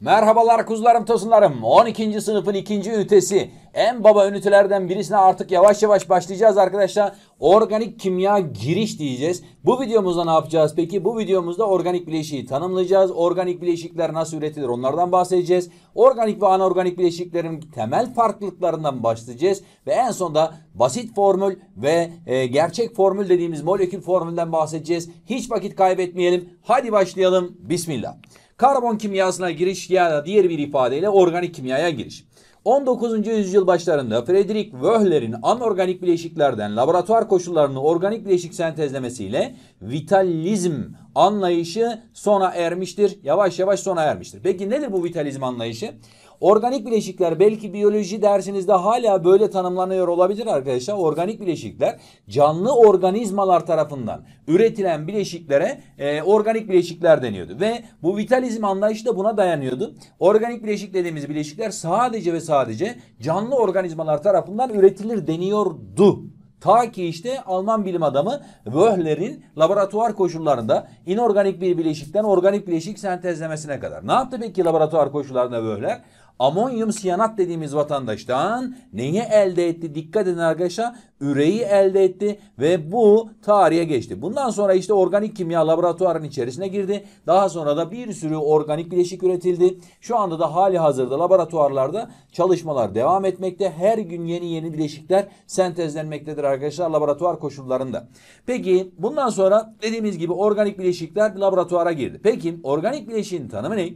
Merhabalar kuzularım tosunlarım. 12. sınıfın 2. ünitesi. En baba ünitelerden birisine artık yavaş yavaş başlayacağız arkadaşlar. Organik kimya giriş diyeceğiz. Bu videomuzda ne yapacağız peki? Bu videomuzda organik bileşiği tanımlayacağız. Organik bileşikler nasıl üretilir onlardan bahsedeceğiz. Organik ve anorganik bileşiklerin temel farklılıklarından başlayacağız. Ve en sonda basit formül ve e, gerçek formül dediğimiz molekül formülden bahsedeceğiz. Hiç vakit kaybetmeyelim. Hadi başlayalım. Bismillah. Karbon kimyasına giriş ya da diğer bir ifadeyle organik kimyaya giriş. 19. yüzyıl başlarında Frederick Wöhler'in anorganik bileşiklerden laboratuvar koşullarını organik bileşik sentezlemesiyle vitalizm anlayışı sona ermiştir. Yavaş yavaş sona ermiştir. Peki nedir bu vitalizm anlayışı? Organik bileşikler belki biyoloji dersinizde hala böyle tanımlanıyor olabilir arkadaşlar. Organik bileşikler canlı organizmalar tarafından üretilen bileşiklere e, organik bileşikler deniyordu. Ve bu vitalizm anlayışı da buna dayanıyordu. Organik bileşik dediğimiz bileşikler sadece ve sadece canlı organizmalar tarafından üretilir deniyordu. Ta ki işte Alman bilim adamı Wöhler'in laboratuvar koşullarında inorganik bir bileşikten organik bileşik sentezlemesine kadar. Ne yaptı peki laboratuvar koşullarında Wöhler? amonyum siyanat dediğimiz vatandaştan neyi elde etti? Dikkat edin arkadaşlar. Üreyi elde etti ve bu tarihe geçti. Bundan sonra işte organik kimya laboratuvarının içerisine girdi. Daha sonra da bir sürü organik bileşik üretildi. Şu anda da hali hazırda laboratuvarlarda çalışmalar devam etmekte. Her gün yeni yeni bileşikler sentezlenmektedir arkadaşlar laboratuvar koşullarında. Peki bundan sonra dediğimiz gibi organik bileşikler laboratuvara girdi. Peki organik bileşiğin tanımı ne?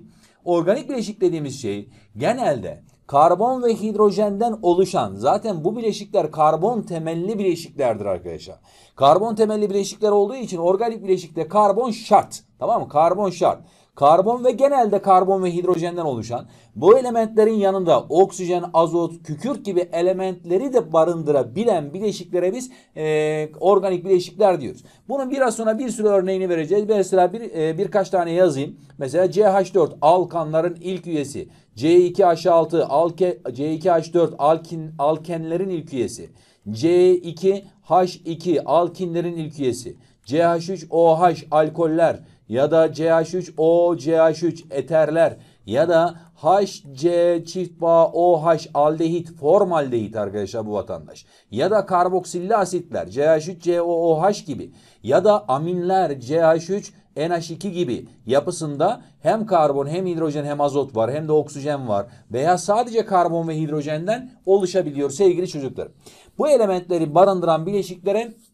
organik bileşik dediğimiz şey genelde karbon ve hidrojenden oluşan zaten bu bileşikler karbon temelli bileşiklerdir arkadaşlar. Karbon temelli bileşikler olduğu için organik bileşikte karbon şart. Tamam mı? Karbon şart. Karbon ve genelde karbon ve hidrojenden oluşan bu elementlerin yanında oksijen, azot, kükürt gibi elementleri de barındırabilen bileşiklere biz e, organik bileşikler diyoruz. Bunun biraz sonra bir sürü örneğini vereceğiz. Mesela bir, e, birkaç tane yazayım. Mesela CH4 alkanların ilk üyesi. C2H6 alke, C2H4 alkin, alkenlerin ilk üyesi. C2H2 alkinlerin ilk üyesi. CH3OH alkoller ya da ch 3 o ch 3 eterler ya da HC çift bağ OH aldehit formaldehit arkadaşlar bu vatandaş. Ya da karboksilli asitler CH3COOH gibi ya da aminler CH3 NH2 gibi yapısında hem karbon hem hidrojen hem azot var hem de oksijen var veya sadece karbon ve hidrojenden oluşabiliyor sevgili çocuklar. Bu elementleri barındıran bileşiklerin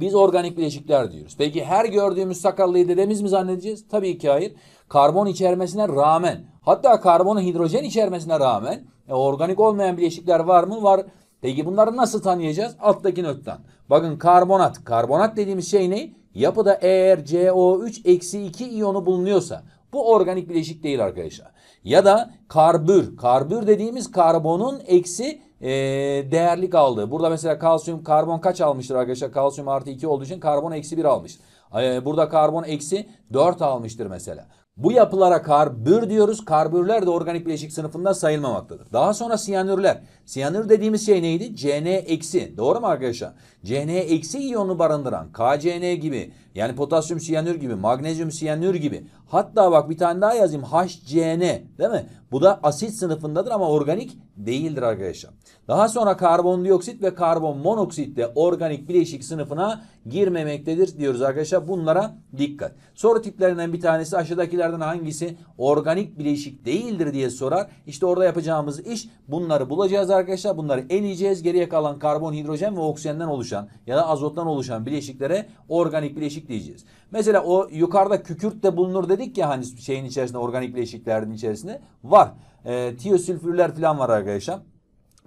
biz organik bileşikler diyoruz. Peki her gördüğümüz sakallıyı dedemiz mi zannedeceğiz? Tabii ki hayır. Karbon içermesine rağmen hatta karbonun hidrojen içermesine rağmen e, organik olmayan bileşikler var mı? Var. Peki bunları nasıl tanıyacağız? Alttaki nötten. Bakın karbonat. Karbonat dediğimiz şey ne? Yapıda eğer CO3-2 iyonu bulunuyorsa bu organik bileşik değil arkadaşlar. Ya da karbür. Karbür dediğimiz karbonun eksi e, ee, değerlik aldı. Burada mesela kalsiyum karbon kaç almıştır arkadaşlar? Kalsiyum artı 2 olduğu için karbon eksi 1 almış. E, burada karbon eksi 4 almıştır mesela. Bu yapılara karbür diyoruz. Karbürler de organik bileşik sınıfında sayılmamaktadır. Daha sonra siyanürler. Siyanür dediğimiz şey neydi? CN eksi. Doğru mu arkadaşlar? CN eksi iyonu barındıran KCN gibi yani potasyum siyanür gibi, magnezyum siyanür gibi Hatta bak bir tane daha yazayım. HCN değil mi? Bu da asit sınıfındadır ama organik değildir arkadaşlar. Daha sonra karbondioksit ve karbon monoksit de organik bileşik sınıfına girmemektedir diyoruz arkadaşlar. Bunlara dikkat. Soru tiplerinden bir tanesi aşağıdakilerden hangisi organik bileşik değildir diye sorar. İşte orada yapacağımız iş bunları bulacağız arkadaşlar. Bunları eleyeceğiz. Geriye kalan karbon, hidrojen ve oksijenden oluşan ya da azottan oluşan bileşiklere organik bileşik diyeceğiz. Mesela o yukarıda kükürt de bulunur dedi dedik ya hani şeyin içerisinde organik bileşiklerin içerisinde var. E, tiosülfürler falan var arkadaşlar.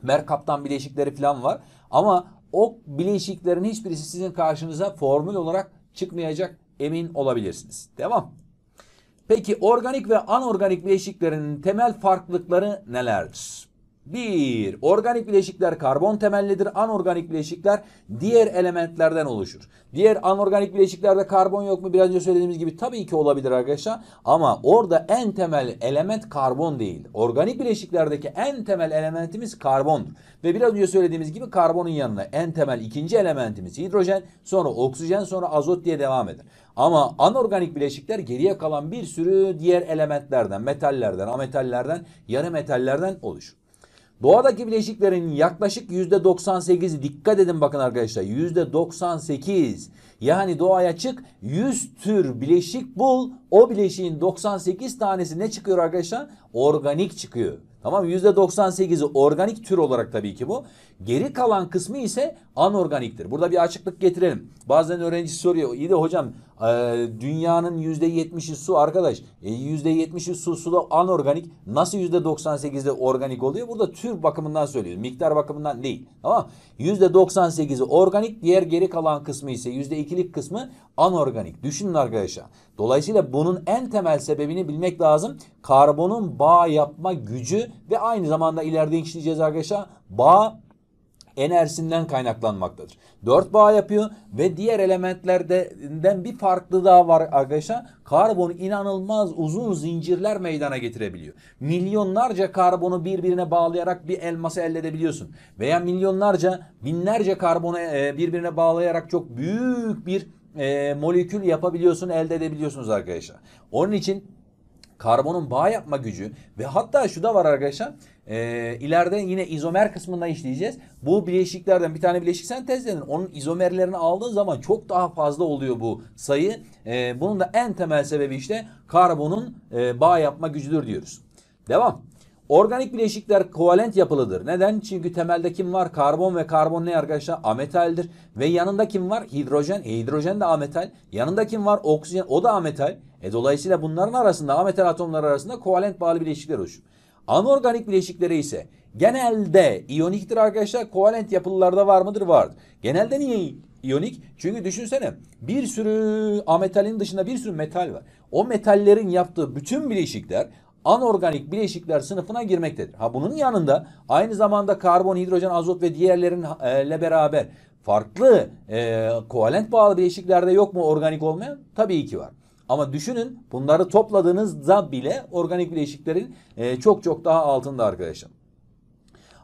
Merkaptan bileşikleri falan var. Ama o bileşiklerin hiçbirisi sizin karşınıza formül olarak çıkmayacak emin olabilirsiniz. Devam. Peki organik ve anorganik bileşiklerin temel farklılıkları nelerdir? 1. Organik bileşikler karbon temellidir. Anorganik bileşikler diğer elementlerden oluşur. Diğer anorganik bileşiklerde karbon yok mu? Biraz önce söylediğimiz gibi tabii ki olabilir arkadaşlar. Ama orada en temel element karbon değil. Organik bileşiklerdeki en temel elementimiz karbondur. Ve biraz önce söylediğimiz gibi karbonun yanına en temel ikinci elementimiz hidrojen, sonra oksijen, sonra azot diye devam eder. Ama anorganik bileşikler geriye kalan bir sürü diğer elementlerden, metallerden, ametallerden, yarı metallerden oluşur. Doğadaki bileşiklerin yaklaşık %98'i dikkat edin bakın arkadaşlar %98 yani doğaya çık 100 tür bileşik bul o bileşiğin 98 tanesi ne çıkıyor arkadaşlar? Organik çıkıyor. Tamam %98'i organik tür olarak tabii ki bu. Geri kalan kısmı ise anorganiktir. Burada bir açıklık getirelim. Bazen öğrenci soruyor. İyi de hocam e, dünyanın %70'i su arkadaş. E, %70'i su, su da anorganik. Nasıl %98'de organik oluyor? Burada tür bakımından söylüyor. Miktar bakımından değil. Tamam %98'i organik. Diğer geri kalan kısmı ise %2'lik kısmı anorganik. Düşünün arkadaşlar. Dolayısıyla bunun en temel sebebini bilmek lazım. Karbonun bağ yapma gücü ve aynı zamanda ileride işleyeceğiz arkadaşlar. Bağ enerjisinden kaynaklanmaktadır. 4 bağ yapıyor ve diğer elementlerden bir farklı daha var arkadaşlar. Karbon inanılmaz uzun zincirler meydana getirebiliyor. Milyonlarca karbonu birbirine bağlayarak bir elması elde edebiliyorsun. Veya milyonlarca binlerce karbonu e, birbirine bağlayarak çok büyük bir e, molekül yapabiliyorsun, elde edebiliyorsunuz arkadaşlar. Onun için karbonun bağ yapma gücü ve hatta şu da var arkadaşlar. E, ileride yine izomer kısmında işleyeceğiz. Bu bileşiklerden bir tane bileşik sentezlenir. Onun izomerlerini aldığın zaman çok daha fazla oluyor bu sayı. E, bunun da en temel sebebi işte karbonun e, bağ yapma gücüdür diyoruz. Devam. Organik bileşikler kovalent yapılıdır. Neden? Çünkü temelde kim var? Karbon ve karbon ne arkadaşlar? Ametaldir. Ve yanında kim var? Hidrojen. E, hidrojen de ametal. Yanında kim var? Oksijen. O da ametal. E dolayısıyla bunların arasında ametal atomlar arasında kovalent bağlı bileşikler oluşur. Anorganik bileşiklere ise genelde iyoniktir arkadaşlar. Kovalent yapılılarda var mıdır? Vardır. Genelde niye iyonik? Çünkü düşünsene bir sürü ametalin dışında bir sürü metal var. O metallerin yaptığı bütün bileşikler anorganik bileşikler sınıfına girmektedir. Ha bunun yanında aynı zamanda karbon, hidrojen, azot ve diğerlerinle e, beraber farklı e, kovalent bağlı bileşiklerde yok mu organik olmayan? Tabii ki var. Ama düşünün bunları topladığınızda bile organik bileşiklerin e, çok çok daha altında arkadaşlar.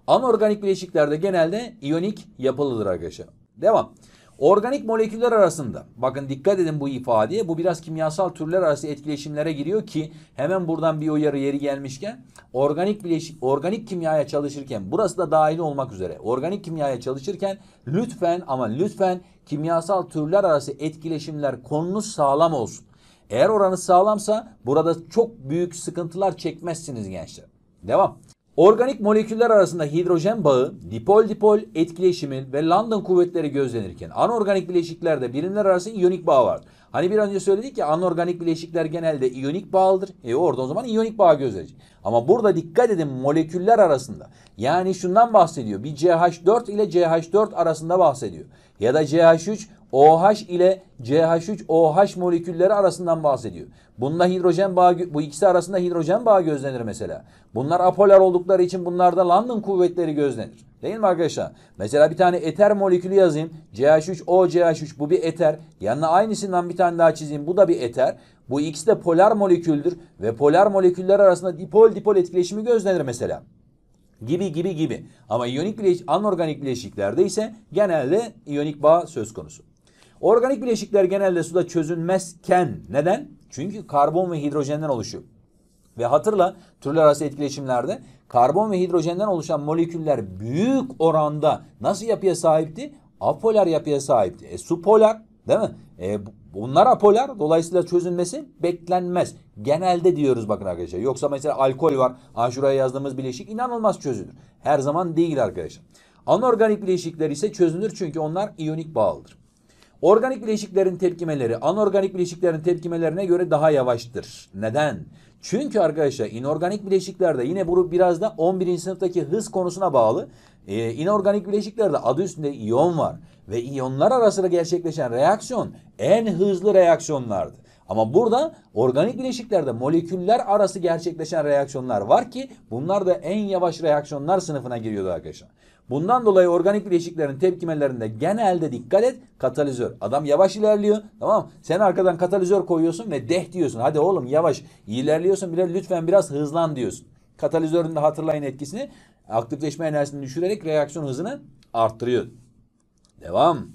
Anorganik bileşiklerde genelde iyonik yapılıdır arkadaşlar. Devam. Organik moleküller arasında bakın dikkat edin bu ifadeye bu biraz kimyasal türler arası etkileşimlere giriyor ki hemen buradan bir uyarı yeri gelmişken organik bileşik organik kimyaya çalışırken burası da dahil olmak üzere organik kimyaya çalışırken lütfen ama lütfen kimyasal türler arası etkileşimler konunuz sağlam olsun. Eğer oranı sağlamsa burada çok büyük sıkıntılar çekmezsiniz gençler. Devam. Organik moleküller arasında hidrojen bağı, dipol-dipol etkileşimi ve London kuvvetleri gözlenirken anorganik bileşiklerde birimler arasında iyonik bağ var. Hani bir önce söyledik ya anorganik bileşikler genelde iyonik bağlıdır. E orada o zaman iyonik bağ gözlenecek. Ama burada dikkat edin moleküller arasında. Yani şundan bahsediyor. Bir CH4 ile CH4 arasında bahsediyor. Ya da CH3 OH ile CH3OH molekülleri arasından bahsediyor. Bununla hidrojen bağı, bu ikisi arasında hidrojen bağı gözlenir mesela. Bunlar apolar oldukları için bunlarda London kuvvetleri gözlenir. Değil mi arkadaşlar? Mesela bir tane eter molekülü yazayım. CH3OCH3 bu bir eter. Yanına aynısından bir tane daha çizeyim. Bu da bir eter. Bu ikisi de polar moleküldür ve polar moleküller arasında dipol dipol etkileşimi gözlenir mesela gibi gibi gibi. Ama iyonik bileş anorganik bileşiklerde ise genelde iyonik bağ söz konusu. Organik bileşikler genelde suda çözünmezken neden? Çünkü karbon ve hidrojenden oluşuyor. Ve hatırla türler arası etkileşimlerde karbon ve hidrojenden oluşan moleküller büyük oranda nasıl yapıya sahipti? Apolar yapıya sahipti. E, su polar değil mi? E, bunlar apolar dolayısıyla çözünmesi beklenmez. Genelde diyoruz bakın arkadaşlar. Yoksa mesela alkol var. Ha yazdığımız bileşik inanılmaz çözünür. Her zaman değil arkadaşlar. Anorganik bileşikler ise çözünür çünkü onlar iyonik bağlıdır. Organik bileşiklerin tepkimeleri anorganik bileşiklerin tepkimelerine göre daha yavaştır. Neden? Çünkü arkadaşlar inorganik bileşiklerde yine bu biraz da 11. sınıftaki hız konusuna bağlı. Ee, inorganik bileşiklerde adı üstünde iyon var ve iyonlar arasında gerçekleşen reaksiyon en hızlı reaksiyonlardı. Ama burada organik bileşiklerde moleküller arası gerçekleşen reaksiyonlar var ki bunlar da en yavaş reaksiyonlar sınıfına giriyordu arkadaşlar. Bundan dolayı organik bileşiklerin tepkimelerinde genelde dikkat et katalizör. Adam yavaş ilerliyor tamam mı? Sen arkadan katalizör koyuyorsun ve deh diyorsun. Hadi oğlum yavaş ilerliyorsun bile lütfen biraz hızlan diyorsun. Katalizörün de hatırlayın etkisini aktifleşme enerjisini düşürerek reaksiyon hızını arttırıyor. Devam.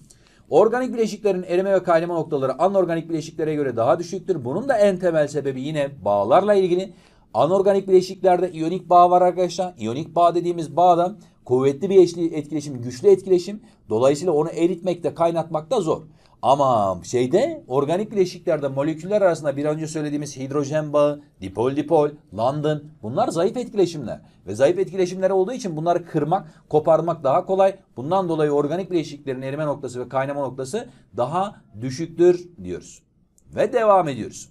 Organik bileşiklerin erime ve kaynama noktaları anorganik bileşiklere göre daha düşüktür. Bunun da en temel sebebi yine bağlarla ilgili. Anorganik bileşiklerde iyonik bağ var arkadaşlar. İyonik bağ dediğimiz bağdan kuvvetli bir etkileşim, güçlü etkileşim. Dolayısıyla onu eritmek de kaynatmak da zor. Ama şeyde organik bileşiklerde moleküller arasında bir önce söylediğimiz hidrojen bağı, dipol dipol, London bunlar zayıf etkileşimler. Ve zayıf etkileşimler olduğu için bunları kırmak, koparmak daha kolay. Bundan dolayı organik bileşiklerin erime noktası ve kaynama noktası daha düşüktür diyoruz. Ve devam ediyoruz.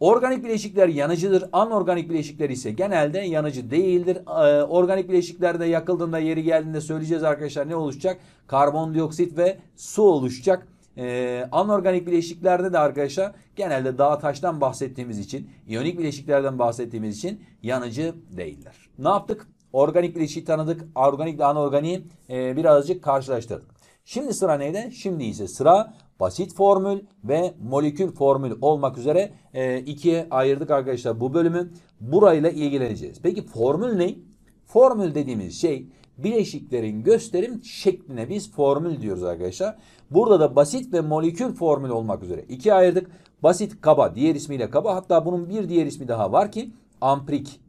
Organik bileşikler yanıcıdır. Anorganik bileşikler ise genelde yanıcı değildir. Ee, organik bileşiklerde yakıldığında yeri geldiğinde söyleyeceğiz arkadaşlar ne oluşacak? Karbondioksit ve su oluşacak. E, anorganik bileşiklerde de arkadaşlar genelde dağ taştan bahsettiğimiz için, iyonik bileşiklerden bahsettiğimiz için yanıcı değiller. Ne yaptık? Organik bileşiği tanıdık. Organikle anorganiği e, birazcık karşılaştırdık. Şimdi sıra neyde? Şimdi ise sıra basit formül ve molekül formül olmak üzere e, ikiye ayırdık arkadaşlar bu bölümü. Burayla ilgileneceğiz. Peki formül ne? Formül dediğimiz şey bileşiklerin gösterim şekline biz formül diyoruz arkadaşlar. Burada da basit ve molekül formül olmak üzere ikiye ayırdık. Basit kaba, diğer ismiyle kaba. Hatta bunun bir diğer ismi daha var ki amprik.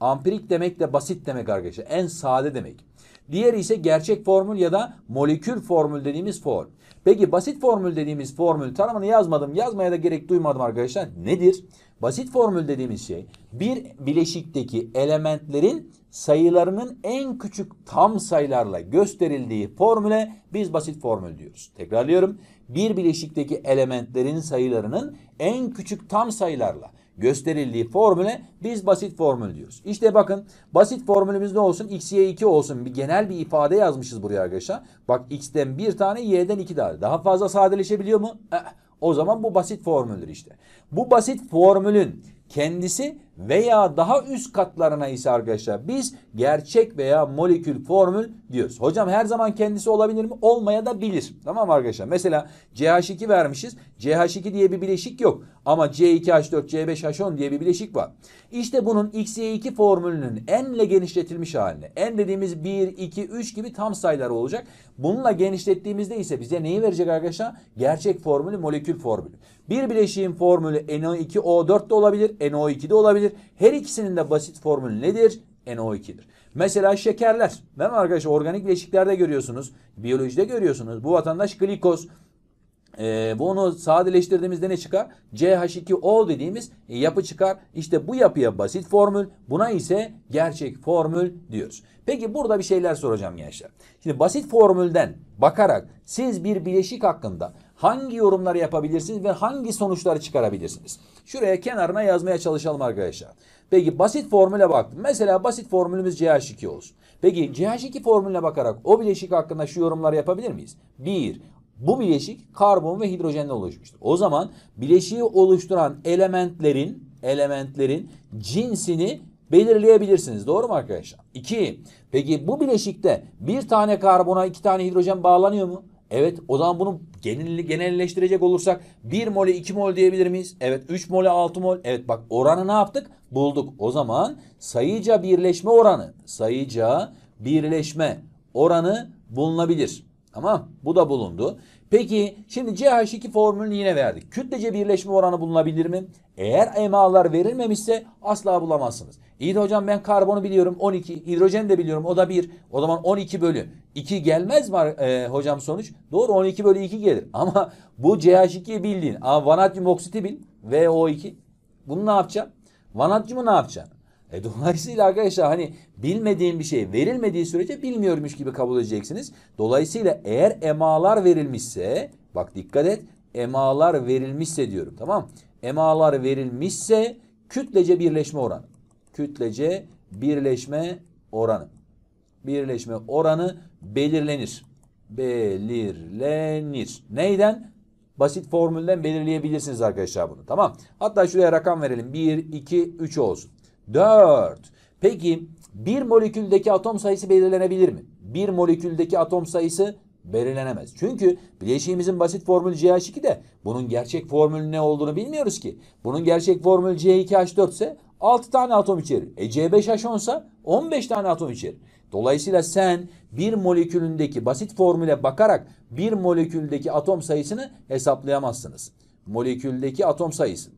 Amprik demek de basit demek arkadaşlar. En sade demek. Diğeri ise gerçek formül ya da molekül formül dediğimiz form. Peki basit formül dediğimiz formül tanımını yazmadım. Yazmaya da gerek duymadım arkadaşlar. Nedir? Basit formül dediğimiz şey bir bileşikteki elementlerin sayılarının en küçük tam sayılarla gösterildiği formüle biz basit formül diyoruz. Tekrarlıyorum. Bir bileşikteki elementlerin sayılarının en küçük tam sayılarla gösterildiği formüle biz basit formül diyoruz. İşte bakın basit formülümüz ne olsun? X, Y, 2 olsun. Bir genel bir ifade yazmışız buraya arkadaşlar. Bak X'ten bir tane Y'den iki tane. Daha fazla sadeleşebiliyor mu? Eh, o zaman bu basit formüldür işte. Bu basit formülün kendisi veya daha üst katlarına ise arkadaşlar biz gerçek veya molekül formül diyoruz. Hocam her zaman kendisi olabilir mi? Olmaya da bilir. Tamam arkadaşlar? Mesela CH2 vermişiz. CH2 diye bir bileşik yok. Ama C2H4, C5H10 diye bir bileşik var. İşte bunun XY2 formülünün n ile genişletilmiş halini. N dediğimiz 1, 2, 3 gibi tam sayılar olacak. Bununla genişlettiğimizde ise bize neyi verecek arkadaşlar? Gerçek formülü, molekül formülü. Bir bileşiğin formülü NO2O4 de olabilir, NO2 de olabilir olabilir. Her ikisinin de basit formülü nedir? NO2'dir. Mesela şekerler. Değil mi arkadaşlar? Organik bileşiklerde görüyorsunuz. Biyolojide görüyorsunuz. Bu vatandaş glikoz. Ee, bunu sadeleştirdiğimizde ne çıkar? CH2O dediğimiz yapı çıkar. İşte bu yapıya basit formül, buna ise gerçek formül diyoruz. Peki burada bir şeyler soracağım gençler. Şimdi basit formülden bakarak siz bir bileşik hakkında hangi yorumları yapabilirsiniz ve hangi sonuçları çıkarabilirsiniz? Şuraya kenarına yazmaya çalışalım arkadaşlar. Peki basit formüle baktım. Mesela basit formülümüz CH2 olsun. Peki CH2 formülüne bakarak o bileşik hakkında şu yorumlar yapabilir miyiz? 1. Bu bileşik karbon ve hidrojenle oluşmuştur. O zaman bileşiği oluşturan elementlerin elementlerin cinsini belirleyebilirsiniz. Doğru mu arkadaşlar? 2. Peki bu bileşikte bir tane karbona iki tane hidrojen bağlanıyor mu? Evet o zaman bunu genelli, genelleştirecek olursak 1 mole 2 mol diyebilir miyiz? Evet 3 mole 6 mol. Evet bak oranı ne yaptık? Bulduk. O zaman sayıca birleşme oranı, sayıca birleşme oranı bulunabilir. Tamam bu da bulundu. Peki şimdi CH2 formülünü yine verdik. Kütlece birleşme oranı bulunabilir mi? Eğer MA'lar verilmemişse asla bulamazsınız. İyi de hocam ben karbonu biliyorum 12. Hidrojen de biliyorum o da 1. O zaman 12 bölü 2 gelmez mi e, hocam sonuç? Doğru 12 bölü 2 gelir. Ama bu CH2'yi bildiğin. Ama vanadyum oksiti bil. VO2. Bunu ne yapacaksın? Vanadyumu ne yapacaksın? E, dolayısıyla arkadaşlar hani bilmediğim bir şey verilmediği sürece bilmiyormuş gibi kabul edeceksiniz. Dolayısıyla eğer emalar verilmişse bak dikkat et emalar verilmişse diyorum tamam Emalar verilmişse kütlece birleşme oranı. Kütlece birleşme oranı. Birleşme oranı belirlenir. Belirlenir. Neyden? Basit formülden belirleyebilirsiniz arkadaşlar bunu. Tamam. Hatta şuraya rakam verelim. 1, 2, 3 olsun. 4. Peki bir moleküldeki atom sayısı belirlenebilir mi? Bir moleküldeki atom sayısı belirlenemez. Çünkü bileşiğimizin basit formülü CH2 de bunun gerçek formülü ne olduğunu bilmiyoruz ki. Bunun gerçek formülü C2H4 ise 6 tane atom içerir. E C5H10 ise 15 tane atom içerir. Dolayısıyla sen bir molekülündeki basit formüle bakarak bir moleküldeki atom sayısını hesaplayamazsınız. Moleküldeki atom sayısı.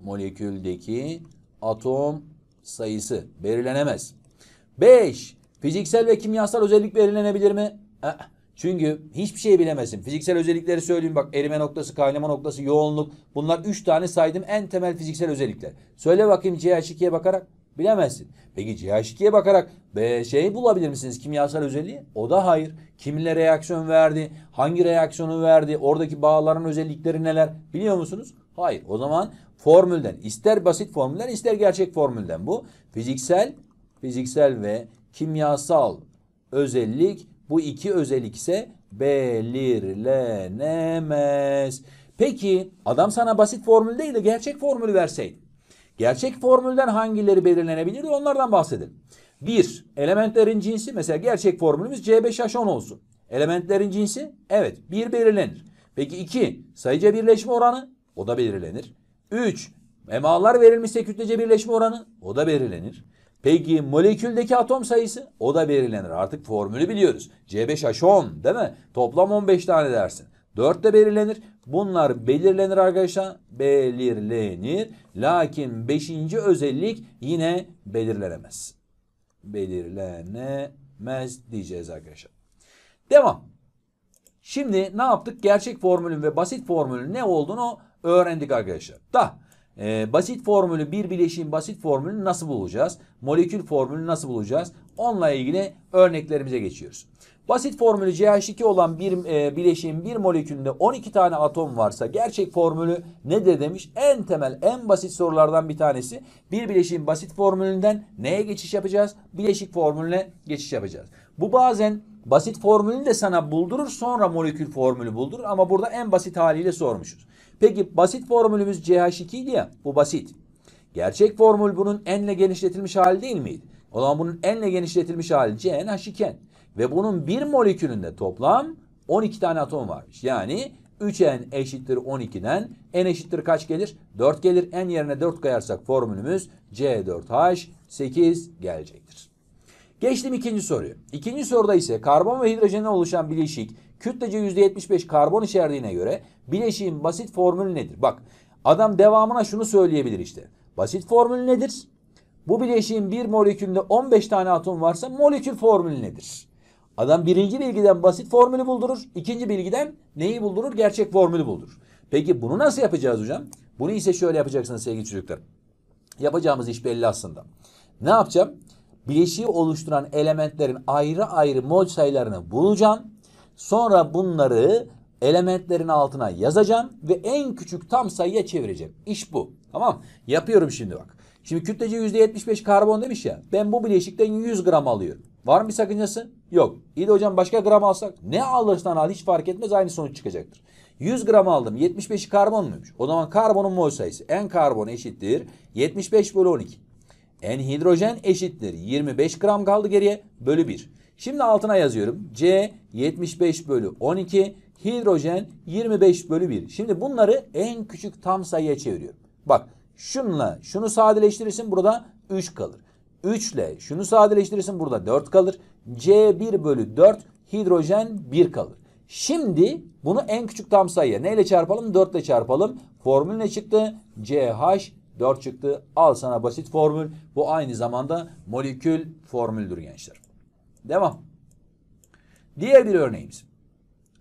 Moleküldeki atom sayısı belirlenemez. 5. Fiziksel ve kimyasal özellik belirlenebilir mi? Eh. Çünkü hiçbir şey bilemezsin. Fiziksel özellikleri söyleyeyim bak erime noktası, kaynama noktası, yoğunluk. Bunlar 3 tane saydım en temel fiziksel özellikler. Söyle bakayım CH2'ye bakarak bilemezsin. Peki CH2'ye bakarak şey bulabilir misiniz kimyasal özelliği? O da hayır. Kimle reaksiyon verdi, hangi reaksiyonu verdi, oradaki bağların özellikleri neler biliyor musunuz? Hayır. O zaman formülden ister basit formülden ister gerçek formülden bu fiziksel fiziksel ve kimyasal özellik bu iki özellik ise belirlenemez. Peki adam sana basit formül değil de gerçek formülü verseydi. Gerçek formülden hangileri belirlenebilirdi onlardan bahsedelim. Bir, elementlerin cinsi mesela gerçek formülümüz C5H10 olsun. Elementlerin cinsi evet bir belirlenir. Peki iki, sayıca birleşme oranı o da belirlenir. 3. MA'lar verilmişse kütlece birleşme oranı o da belirlenir. Peki moleküldeki atom sayısı o da belirlenir. Artık formülü biliyoruz. C5H10 değil mi? Toplam 15 tane dersin. 4 de belirlenir. Bunlar belirlenir arkadaşlar. Belirlenir. Lakin 5. özellik yine belirlenemez. Belirlenemez diyeceğiz arkadaşlar. Devam. Şimdi ne yaptık? Gerçek formülün ve basit formülün ne olduğunu öğrendik arkadaşlar. Da e, basit formülü bir bileşiğin basit formülünü nasıl bulacağız? Molekül formülünü nasıl bulacağız? Onunla ilgili örneklerimize geçiyoruz. Basit formülü CH2 olan bir e, bileşiğin bir molekülünde 12 tane atom varsa gerçek formülü nedir demiş. En temel en basit sorulardan bir tanesi bir bileşiğin basit formülünden neye geçiş yapacağız? Bileşik formülüne geçiş yapacağız. Bu bazen basit formülünü de sana buldurur sonra molekül formülü buldurur ama burada en basit haliyle sormuşuz. Peki basit formülümüz CH2 idi ya. Bu basit. Gerçek formül bunun n ile genişletilmiş hali değil miydi? O zaman bunun n ile genişletilmiş hali CnH2n. Ve bunun bir molekülünde toplam 12 tane atom varmış. Yani 3n eşittir 12'den n eşittir kaç gelir? 4 gelir. n yerine 4 koyarsak formülümüz C4H8 gelecektir. Geçtim ikinci soruyu. İkinci soruda ise karbon ve hidrojenden oluşan bileşik Kütlece %75 karbon içerdiğine göre bileşiğin basit formülü nedir? Bak adam devamına şunu söyleyebilir işte. Basit formül nedir? Bu bileşiğin bir molekülünde 15 tane atom varsa molekül formülü nedir? Adam birinci bilgiden basit formülü buldurur. ikinci bilgiden neyi buldurur? Gerçek formülü buldurur. Peki bunu nasıl yapacağız hocam? Bunu ise şöyle yapacaksınız sevgili çocuklar. Yapacağımız iş belli aslında. Ne yapacağım? Bileşiği oluşturan elementlerin ayrı ayrı mol sayılarını bulacağım. Sonra bunları elementlerin altına yazacağım ve en küçük tam sayıya çevireceğim. İş bu. Tamam Yapıyorum şimdi bak. Şimdi kütlece %75 karbon demiş ya. Ben bu bileşikten 100 gram alıyorum. Var mı bir sakıncası? Yok. İyi de hocam başka gram alsak ne alırsan al hiç fark etmez aynı sonuç çıkacaktır. 100 gram aldım 75'i karbon muymuş? O zaman karbonun mol sayısı en karbon eşittir 75 bölü 12. En hidrojen eşittir 25 gram kaldı geriye bölü 1. Şimdi altına yazıyorum. C 75 bölü 12, hidrojen 25 bölü 1. Şimdi bunları en küçük tam sayıya çeviriyorum. Bak şunla şunu sadeleştirirsin burada 3 kalır. 3 ile şunu sadeleştirirsin burada 4 kalır. C1 bölü 4 hidrojen 1 kalır. Şimdi bunu en küçük tam sayıya neyle çarpalım? 4 ile çarpalım. Formül ne çıktı? CH 4 çıktı. Al sana basit formül. Bu aynı zamanda molekül formüldür gençler. Devam. Diğer bir örneğimiz.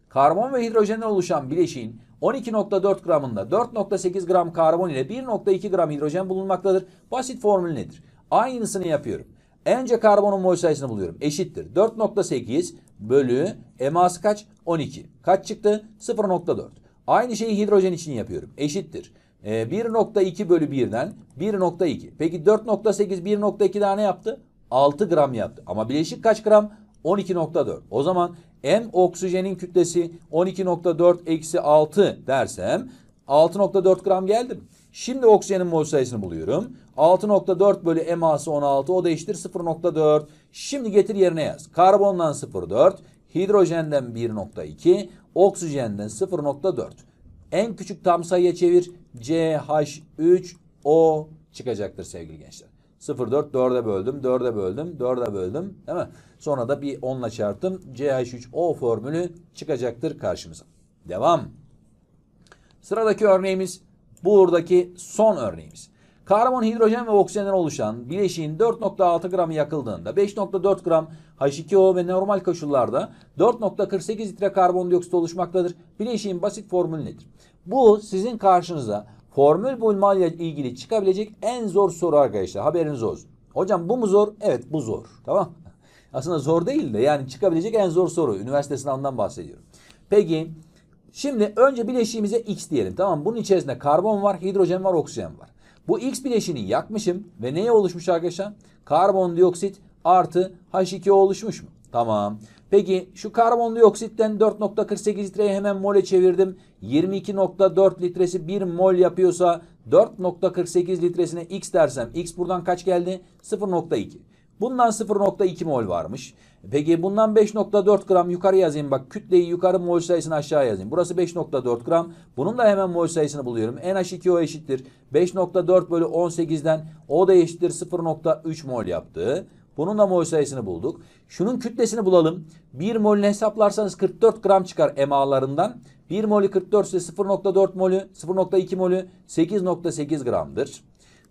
Karbon ve hidrojenden oluşan bileşiğin 12.4 gramında 4.8 gram karbon ile 1.2 gram hidrojen bulunmaktadır. Basit formül nedir? Aynısını yapıyorum. Önce karbonun mol sayısını buluyorum. Eşittir. 4.8 bölü eması kaç? 12. Kaç çıktı? 0.4. Aynı şeyi hidrojen için yapıyorum. Eşittir. 1.2 ee, bölü 1'den 1.2. Peki 4.8 1.2 daha ne yaptı? 6 gram yaptı. Ama bileşik kaç gram? 12.4. O zaman M oksijenin kütlesi 12.4 eksi 6 dersem 6.4 gram geldim. Şimdi oksijenin mol sayısını buluyorum. 6.4 bölü MA'sı 16 o da 0.4. Şimdi getir yerine yaz. Karbondan 0.4, hidrojenden 1.2, oksijenden 0.4. En küçük tam sayıya çevir. CH3O çıkacaktır sevgili gençler. 0,4 4'e böldüm, 4'e böldüm, 4'e böldüm değil mi? Sonra da bir 10'la çarptım. CH3O formülü çıkacaktır karşımıza. Devam. Sıradaki örneğimiz buradaki son örneğimiz. Karbon, hidrojen ve oksijenden oluşan bileşiğin 4.6 gramı yakıldığında 5.4 gram H2O ve normal koşullarda 4.48 litre karbondioksit oluşmaktadır. Bileşiğin basit formülü nedir? Bu sizin karşınıza formül bulma ile ilgili çıkabilecek en zor soru arkadaşlar. Haberiniz olsun. Hocam bu mu zor? Evet bu zor. Tamam Aslında zor değil de yani çıkabilecek en zor soru. Üniversite sınavından bahsediyorum. Peki şimdi önce bileşiğimize X diyelim. Tamam bunun içerisinde karbon var, hidrojen var, oksijen var. Bu X bileşini yakmışım ve neye oluşmuş arkadaşlar? Karbondioksit artı H2O oluşmuş mu? Tamam. Peki şu karbondioksitten 4.48 litreye hemen mole çevirdim. 22.4 litresi 1 mol yapıyorsa 4.48 litresine x dersem x buradan kaç geldi? 0.2. Bundan 0.2 mol varmış. Peki bundan 5.4 gram yukarı yazayım. Bak kütleyi yukarı mol sayısını aşağı yazayım. Burası 5.4 gram. Bunun da hemen mol sayısını buluyorum. NH2O eşittir. 5.4 bölü 18'den O da eşittir 0.3 mol yaptı. Bunun da mol sayısını bulduk. Şunun kütlesini bulalım. 1 molünü hesaplarsanız 44 gram çıkar emalarından. 1 molü 44 ise 0.4 molü, 0.2 molü 8.8 gramdır.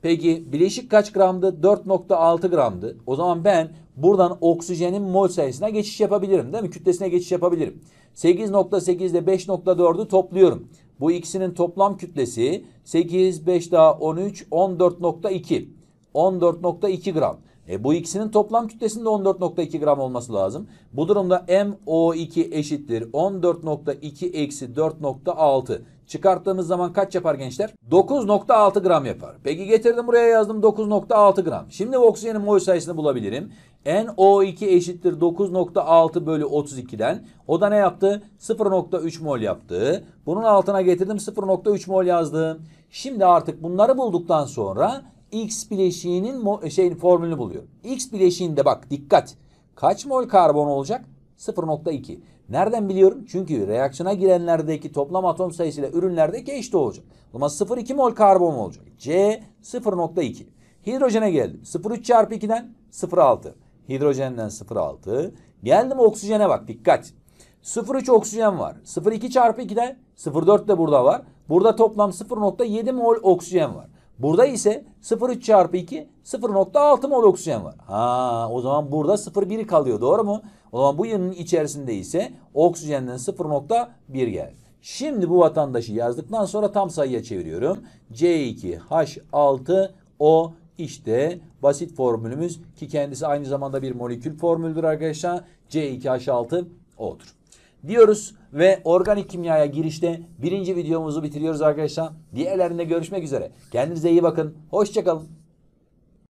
Peki bileşik kaç gramdı? 4.6 gramdı. O zaman ben buradan oksijenin mol sayısına geçiş yapabilirim değil mi? Kütlesine geçiş yapabilirim. 8.8 ile 5.4'ü topluyorum. Bu ikisinin toplam kütlesi 8, 5 daha 13, 14.2. 14.2 gram. E, bu ikisinin toplam kütlesinin de 14.2 gram olması lazım. Bu durumda MO2 eşittir 14.2 eksi 4.6. Çıkarttığımız zaman kaç yapar gençler? 9.6 gram yapar. Peki getirdim buraya yazdım 9.6 gram. Şimdi oksijenin mol sayısını bulabilirim. NO2 eşittir 9.6 bölü 32'den. O da ne yaptı? 0.3 mol yaptı. Bunun altına getirdim 0.3 mol yazdım. Şimdi artık bunları bulduktan sonra X bileşiğinin şeyin formülünü buluyor. X bileşiğinde bak dikkat. Kaç mol karbon olacak? 0.2. Nereden biliyorum? Çünkü reaksiyona girenlerdeki toplam atom sayısıyla ürünlerdeki eşit olacak. O zaman 0.2 mol karbon olacak. C 0.2. Hidrojene geldim. 0.3 çarpı 2'den 0.6. Hidrojenden 0.6. Geldim oksijene bak dikkat. 0.3 oksijen var. 0.2 çarpı 2'den 0.4 de burada var. Burada toplam 0.7 mol oksijen var. Burada ise 0,3 çarpı 2 0,6 mol oksijen var. Ha, o zaman burada 0,1 kalıyor doğru mu? O zaman bu yanın içerisinde ise oksijenden 0,1 geldi. Şimdi bu vatandaşı yazdıktan sonra tam sayıya çeviriyorum. C2H6O işte basit formülümüz ki kendisi aynı zamanda bir molekül formüldür arkadaşlar. C2H6O'dur diyoruz ve organik kimyaya girişte birinci videomuzu bitiriyoruz arkadaşlar. Diğerlerinde görüşmek üzere. Kendinize iyi bakın. Hoşçakalın.